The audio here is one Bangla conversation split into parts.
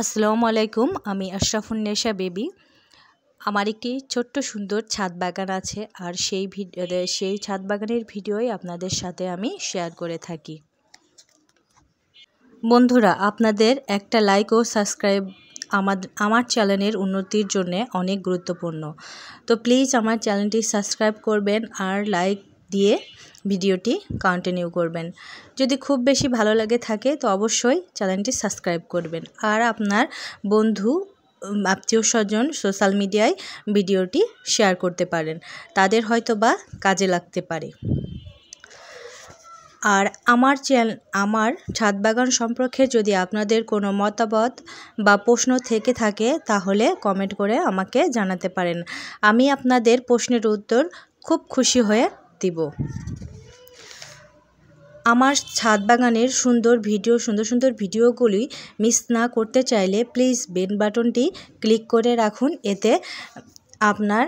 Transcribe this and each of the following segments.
আসসালামু আলাইকুম আমি আশরাফুন্নেশা বেবি আমার একটি ছোট্ট সুন্দর ছাদ বাগান আছে আর সেই সেই ছাদ বাগানের ভিডিওই আপনাদের সাথে আমি শেয়ার করে থাকি বন্ধুরা আপনাদের একটা লাইক ও সাবস্ক্রাইব আমার আমার চ্যানেলের উন্নতির জন্য অনেক গুরুত্বপূর্ণ তো প্লিজ আমার চ্যানেলটি সাবস্ক্রাইব করবেন আর লাইক দিয়ে ভিডিওটি কন্টিনিউ করবেন যদি খুব বেশি ভালো লাগে থাকে তো অবশ্যই চ্যানেলটি সাবস্ক্রাইব করবেন আর আপনার বন্ধু আত্মীয় স্বজন সোশ্যাল মিডিয়ায় ভিডিওটি শেয়ার করতে পারেন তাদের হয়তো বা কাজে লাগতে পারে আর আমার চ্যান আমার ছাদ বাগান সম্পর্কে যদি আপনাদের কোনো মতামত বা প্রশ্ন থেকে থাকে তাহলে কমেন্ট করে আমাকে জানাতে পারেন আমি আপনাদের প্রশ্নের উত্তর খুব খুশি হয়ে দিব আমার ছাদ বাগানের সুন্দর ভিডিও সুন্দর সুন্দর ভিডিওগুলি মিস না করতে চাইলে প্লিজ বেন বাটনটি ক্লিক করে রাখুন এতে আপনার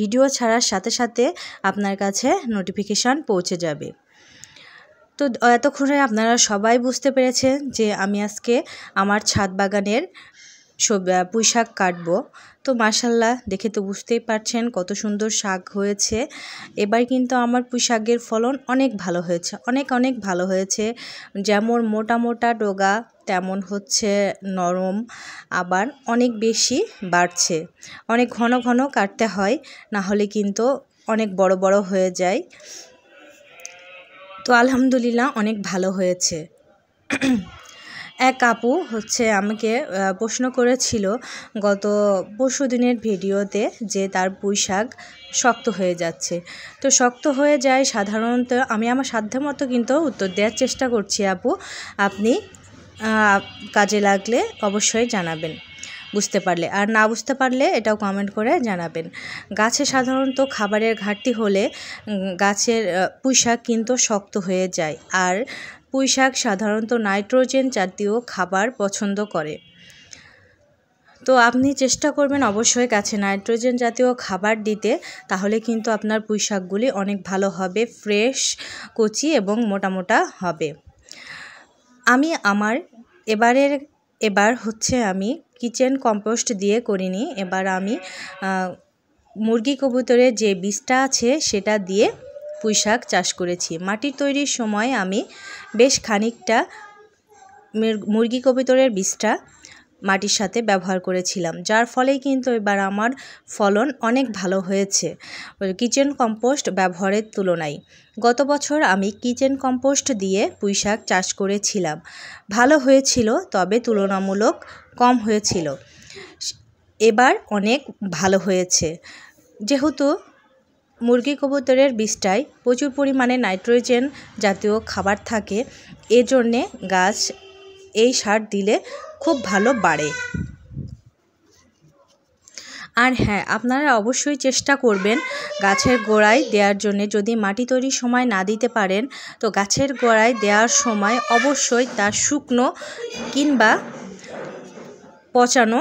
ভিডিও ছাড়ার সাথে সাথে আপনার কাছে নোটিফিকেশান পৌঁছে যাবে তো এতক্ষণে আপনারা সবাই বুঝতে পেরেছেন যে আমি আজকে আমার ছাদ বাগানের পুঁই শাক কাটবো তো মাশাল্লাহ দেখে তো বুঝতেই পারছেন কত সুন্দর শাক হয়েছে এবার কিন্তু আমার পুঁই শাকের ফলন অনেক ভালো হয়েছে অনেক অনেক ভালো হয়েছে যেমন মোটা মোটা ডোগা তেমন হচ্ছে নরম আবার অনেক বেশি বাড়ছে অনেক ঘন ঘন কাটতে হয় না হলে কিন্তু অনেক বড় বড় হয়ে যায় তো আলহামদুলিল্লাহ অনেক ভালো হয়েছে এক আপু হচ্ছে আমাকে প্রশ্ন করেছিল গত পরশু দিনের ভিডিওতে যে তার পুঁইশাক শক্ত হয়ে যাচ্ছে তো শক্ত হয়ে যায় সাধারণত আমি আমার সাধ্য মতো কিন্তু উত্তর দেওয়ার চেষ্টা করছি আপু আপনি কাজে লাগলে অবশ্যই জানাবেন বুঝতে পারলে আর না বুঝতে পারলে এটাও কমেন্ট করে জানাবেন গাছে সাধারণত খাবারের ঘাটতি হলে গাছের পুঁইশাক কিন্তু শক্ত হয়ে যায় আর পুঁইশাক সাধারণত নাইট্রোজেন জাতীয় খাবার পছন্দ করে তো আপনি চেষ্টা করবেন অবশ্যই কাছে নাইট্রোজেন জাতীয় খাবার দিতে তাহলে কিন্তু আপনার পুঁইশাকগুলি অনেক ভালো হবে ফ্রেশ কচি এবং মোটামোটা হবে আমি আমার এবারের এবার হচ্ছে আমি কিচেন কম্পোস্ট দিয়ে করিনি এবার আমি মুরগি কবুতরের যে বীজটা আছে সেটা দিয়ে পুঁই শাক চাষ করেছি মাটি তৈরির সময় আমি বেশ খানিকটা মুরগি কবিতরের বীজটা মাটির সাথে ব্যবহার করেছিলাম যার ফলে কিন্তু এবার আমার ফলন অনেক ভালো হয়েছে কিচেন কম্পোস্ট ব্যবহারের তুলনায় গত বছর আমি কিচেন কম্পোস্ট দিয়ে পুঁই শাক চাষ করেছিলাম ভালো হয়েছিল তবে তুলনামূলক কম হয়েছিল এবার অনেক ভালো হয়েছে যেহেতু মুরগি কবুতরের বিষটায় প্রচুর পরিমাণে নাইট্রোজেন জাতীয় খাবার থাকে এজন্যে গাছ এই সার দিলে খুব ভালো বাড়ে আর হ্যাঁ আপনারা অবশ্যই চেষ্টা করবেন গাছের গোড়ায় দেওয়ার জন্য যদি মাটি তৈরির সময় না দিতে পারেন তো গাছের গোড়ায় দেওয়ার সময় অবশ্যই তা শুকনো কিংবা পচানো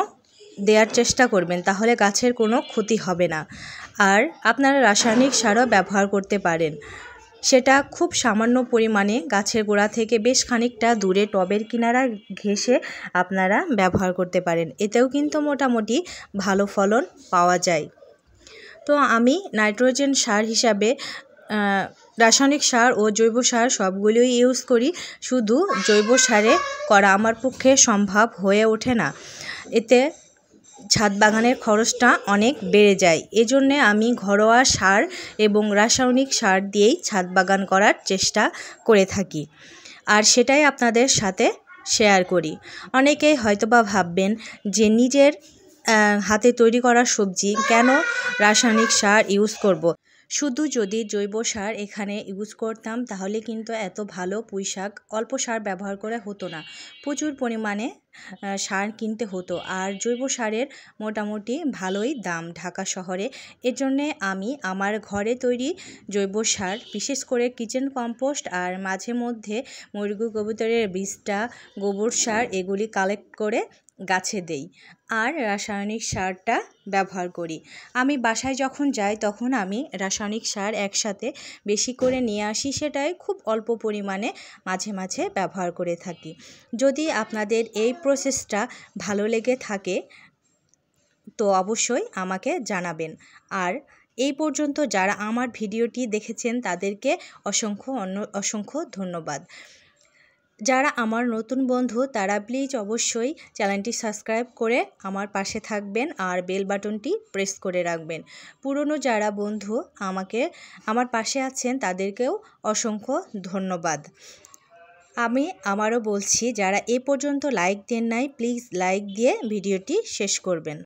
দেওয়ার চেষ্টা করবেন তাহলে গাছের কোনো ক্ষতি হবে না আর আপনারা রাসায়নিক সারও ব্যবহার করতে পারেন সেটা খুব সামান্য পরিমাণে গাছের গোড়া থেকে বেশ খানিকটা দূরে টবের কিনারা ঘেঁষে আপনারা ব্যবহার করতে পারেন এতেও কিন্তু মোটামুটি ভালো ফলন পাওয়া যায় তো আমি নাইট্রোজেন সার হিসাবে রাসায়নিক সার ও জৈব সার সবগুলোই ইউজ করি শুধু জৈব সারে করা আমার পক্ষে সম্ভব হয়ে ওঠে না এতে ছাদ বাগানের খরচটা অনেক বেড়ে যায় এজন্যে আমি ঘরোয়া সার এবং রাসায়নিক সার দিয়েই ছাদ বাগান করার চেষ্টা করে থাকি আর সেটাই আপনাদের সাথে শেয়ার করি অনেকেই হয়তোবা ভাববেন যে নিজের হাতে তৈরি করা সবজি কেন রাসায়নিক সার ইউজ করব। শুধু যদি জৈব সার এখানে ইউজ করতাম তাহলে কিন্তু এত ভালো পুঁই শাক অল্প সার ব্যবহার করে হতো না প্রচুর পরিমাণে সার কিনতে হতো আর জৈব সারের মোটামুটি ভালোই দাম ঢাকা শহরে এজন্যে আমি আমার ঘরে তৈরি জৈব সার বিশেষ করে কিচেন কম্পোস্ট আর মাঝে মধ্যে মুরগি কবুতরের বীজটা গোবর সার এগুলি কালেক্ট করে গাছে দেই আর রাসায়নিক সারটা ব্যবহার করি আমি বাসায় যখন যাই তখন আমি রাসায়নিক সার একসাথে বেশি করে নিয়ে আসি সেটাই খুব অল্প পরিমাণে মাঝে মাঝে ব্যবহার করে থাকি যদি আপনাদের এই প্রসেসটা ভালো লেগে থাকে তো অবশ্যই আমাকে জানাবেন আর এই পর্যন্ত যারা আমার ভিডিওটি দেখেছেন তাদেরকে অসংখ্য অন্য অসংখ্য ধন্যবাদ যারা আমার নতুন বন্ধু তারা প্লিজ অবশ্যই চ্যানেলটি সাবস্ক্রাইব করে আমার পাশে থাকবেন আর বেল বাটনটি প্রেস করে রাখবেন পুরনো যারা বন্ধু আমাকে আমার পাশে আছেন তাদেরকেও অসংখ্য ধন্যবাদ আমি আমারও বলছি যারা এ পর্যন্ত লাইক দেন নাই প্লিজ লাইক দিয়ে ভিডিওটি শেষ করবেন